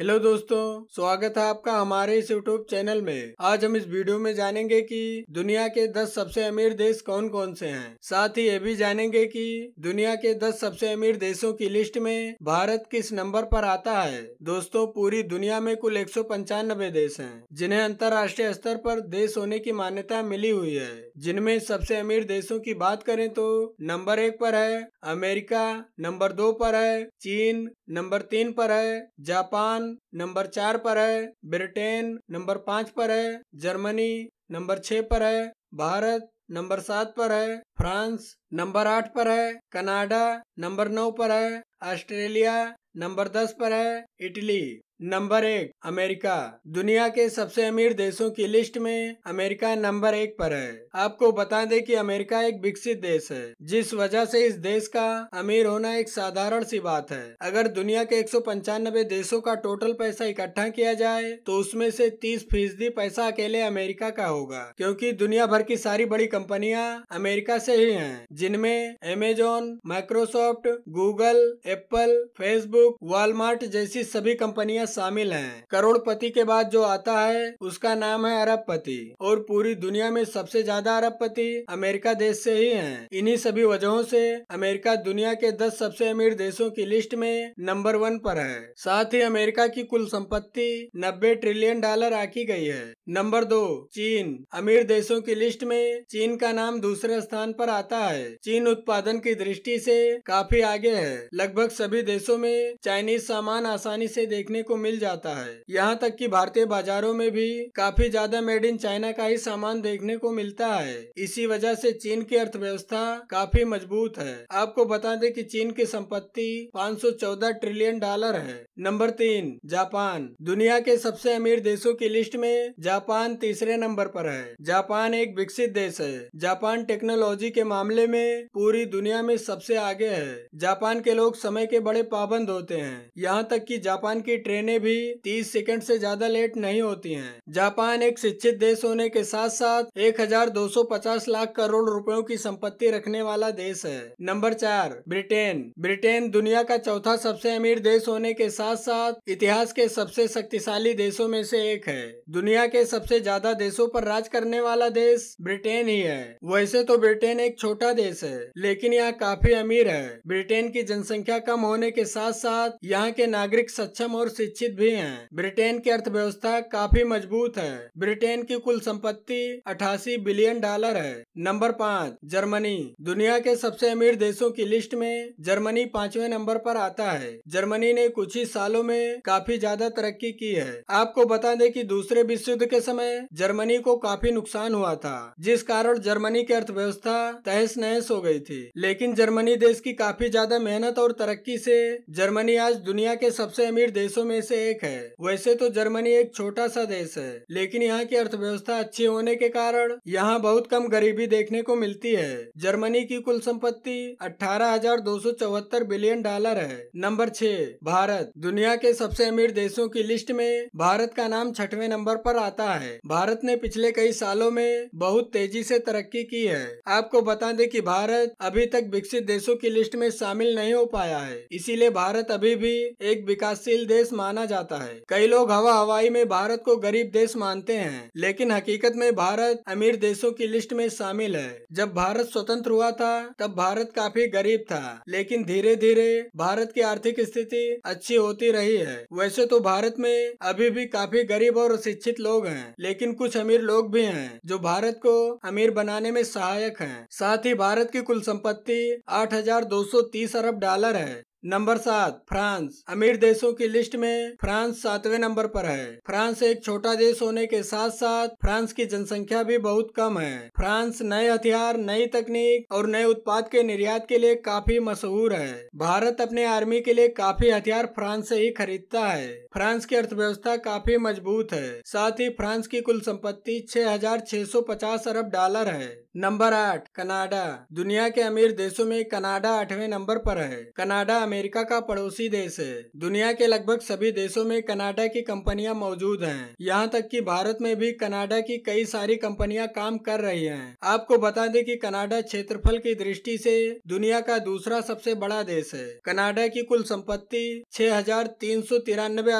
Hello दोस्तों स्वागत है आपका हमारे इस यूट्यूब चैनल में आज हम इस वीडियो में जानेंगे कि दुनिया के 10 सबसे अमीर देश कौन कौन से हैं साथ ही ये भी जानेंगे कि दुनिया के 10 सबसे अमीर देशों की लिस्ट में भारत किस नंबर पर आता है दोस्तों पूरी दुनिया में कुल एक देश हैं जिन्हें अंतर्राष्ट्रीय स्तर पर देश होने की मान्यता मिली हुई है जिनमें सबसे अमीर देशों की बात करें तो नंबर एक पर है अमेरिका नंबर दो पर है चीन नंबर तीन पर है जापान नंबर चार पर है ब्रिटेन नंबर पाँच पर है जर्मनी नंबर छह पर है भारत नंबर सात पर है फ्रांस नंबर आठ पर है कनाडा नंबर नौ पर है ऑस्ट्रेलिया नंबर दस पर है इटली नंबर एक अमेरिका दुनिया के सबसे अमीर देशों की लिस्ट में अमेरिका नंबर एक पर है आपको बता दें कि अमेरिका एक विकसित देश है जिस वजह से इस देश का अमीर होना एक साधारण सी बात है अगर दुनिया के एक देशों का टोटल पैसा इकट्ठा किया जाए तो उसमें से 30 फीसदी पैसा अकेले अमेरिका का होगा क्योंकि दुनिया भर की सारी बड़ी कंपनियां अमेरिका से ही हैं जिनमें Amazon Microsoft Google Apple Facebook Walmart जैसी सभी कंपनियां में शामिल हैं करोड़पति के बाद जो आता है उसका नाम है अरबपति और पूरी दुनिया में सबसे ज्यादा अरबपति अमेरिका देश से ही हैं इन्हीं सभी वजहों से अमेरिका दुनिया के दस सबसे अमीर देशों की लिस्ट में नंबर वन पर है साथ ही अमेरिका की कुल संपत्ति नब्बे ट्रिलियन डॉलर आकी गई है नंबर दो चीन अमीर देशों की लिस्ट में चीन का नाम दूसरे स्थान पर आता है चीन उत्पादन की दृष्टि से काफी आगे है लगभग सभी देशों में चाइनीज सामान आसानी से देखने को मिल जाता है यहाँ तक कि भारतीय बाजारों में भी काफी ज्यादा मेड इन चाइना का ही सामान देखने को मिलता है इसी वजह से चीन की अर्थव्यवस्था काफी मजबूत है आपको बता दें कि चीन की संपत्ति 514 ट्रिलियन डॉलर है नंबर तीन जापान दुनिया के सबसे अमीर देशों की लिस्ट में जापान तीसरे नंबर पर है जापान एक विकसित देश है जापान टेक्नोलॉजी के मामले में पूरी दुनिया में सबसे आगे है जापान के लोग समय के बड़े पाबंद होते हैं यहाँ तक कि जापान की ट्रेन ट्रेनें भी 30 सेकंड से ज्यादा लेट नहीं होती हैं जापान एक शिक्षित देश होने के साथ साथ 1250 लाख करोड़ रुपयों की संपत्ति रखने वाला देश है नंबर चार ब्रिटेन ब्रिटेन दुनिया का चौथा सबसे अमीर देश होने के साथ साथ इतिहास के सबसे शक्तिशाली देशों में से एक है दुनिया के सबसे ज्यादा देशों पर राज करने वाला देश ब्रिटेन ही है वैसे तो ब्रिटेन एक छोटा देश है लेकिन यहाँ काफी अमीर है ब्रिटेन की जनसंख्या कम होने के साथ साथ यहाँ के नागरिक सक्षम और शिक्षित शिक्षित भी हैं ब्रिटेन की अर्थव्यवस्था काफी मजबूत है ब्रिटेन की कुल संपत्ति अठासी बिलियन डॉलर है नंबर पाँच जर्मनी दुनिया के सबसे अमीर देशों की लिस्ट में जर्मनी पांचवें नंबर पर आता है जर्मनी ने कुछ ही सालों में काफी ज्यादा तरक्की की है आपको बता दें कि दूसरे विश्व युद्ध के समय जर्मनी को काफी नुकसान हुआ था जिस कारण जर्मनी की अर्थव्यवस्था तहस नहस हो गई थी लेकिन जर्मनी देश की काफी ज्यादा मेहनत और तरक्की से जर्मनी आज दुनिया के सबसे अमीर देशों में से एक है वैसे तो जर्मनी एक छोटा सा देश है लेकिन यहाँ की अर्थव्यवस्था अच्छी होने के कारण यहाँ बहुत कम गरीबी देखने को मिलती है जर्मनी की कुल संपत्ति अठारह बिलियन डॉलर है नंबर छह भारत दुनिया के सबसे अमीर देशों की लिस्ट में भारत का नाम छठवें नंबर पर आता है भारत ने पिछले कई सालों में बहुत तेजी से तरक्की की है आपको बता दें कि भारत अभी तक विकसित देशों की लिस्ट में शामिल नहीं हो पाया है इसीलिए भारत अभी भी एक विकासशील देश माना माना जाता है कई लोग हवा हवाई में भारत को गरीब देश मानते हैं लेकिन हकीकत में भारत अमीर देशों की लिस्ट में शामिल है जब भारत स्वतंत्र हुआ था तब भारत काफी गरीब था लेकिन धीरे धीरे भारत की आर्थिक स्थिति अच्छी होती रही है वैसे तो भारत में अभी भी काफी गरीब और शिक्षित लोग हैं लेकिन कुछ अमीर लोग भी हैं जो भारत को अमीर बनाने में सहायक हैं साथ ही भारत की कुल संपत्ति 8,230 अरब डॉलर है नंबर सात फ्रांस अमीर देशों की लिस्ट में फ्रांस सातवें नंबर पर है फ्रांस एक छोटा देश होने के साथ साथ फ्रांस की जनसंख्या भी बहुत कम है फ्रांस नए हथियार नई तकनीक और नए उत्पाद के निर्यात के लिए काफी मशहूर है भारत अपने आर्मी के लिए काफी हथियार फ्रांस से ही खरीदता है फ्रांस की अर्थव्यवस्था काफी मजबूत है साथ ही फ्रांस की कुल संपत्ति छह अरब डॉलर है नंबर आठ कनाडा दुनिया के अमीर देशों में कनाडा आठवें नंबर पर है कनाडा अमेरिका का पड़ोसी देश है दुनिया के लगभग सभी देशों में कनाडा की कंपनियां मौजूद हैं यहाँ तक कि भारत में भी कनाडा की कई सारी कंपनियां काम कर रही हैं आपको बता दें कि कनाडा क्षेत्रफल की दृष्टि से दुनिया का दूसरा सबसे बड़ा देश है कनाडा की कुल संपत्ति छह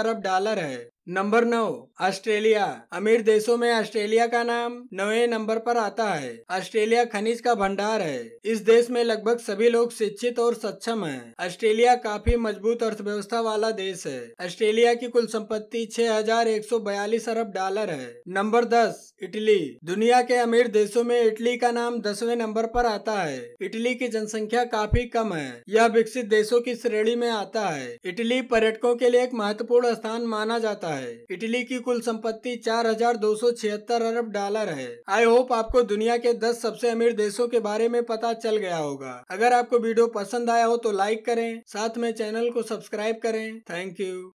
अरब डॉलर है नंबर नौ ऑस्ट्रेलिया अमीर देशों में ऑस्ट्रेलिया का नाम नवे नंबर पर आता है ऑस्ट्रेलिया खनिज का भंडार है इस देश में लगभग सभी लोग शिक्षित और सक्षम हैं। ऑस्ट्रेलिया काफी मजबूत अर्थव्यवस्था वाला देश है ऑस्ट्रेलिया की कुल संपत्ति छह हजार एक सौ बयालीस अरब डॉलर है नंबर दस इटली दुनिया के अमीर देशों में इटली का नाम दसवें नंबर पर आता है इटली की जनसंख्या काफी कम है यह विकसित देशों की श्रेणी में आता है इटली पर्यटकों के लिए एक महत्वपूर्ण स्थान माना जाता है है इटली की कुल संपत्ति चार हजार दो सौ छिहत्तर अरब डॉलर है आई होप आपको दुनिया के दस सबसे अमीर देशों के बारे में पता चल गया होगा अगर आपको वीडियो पसंद आया हो तो लाइक करें साथ में चैनल को सब्सक्राइब करें थैंक यू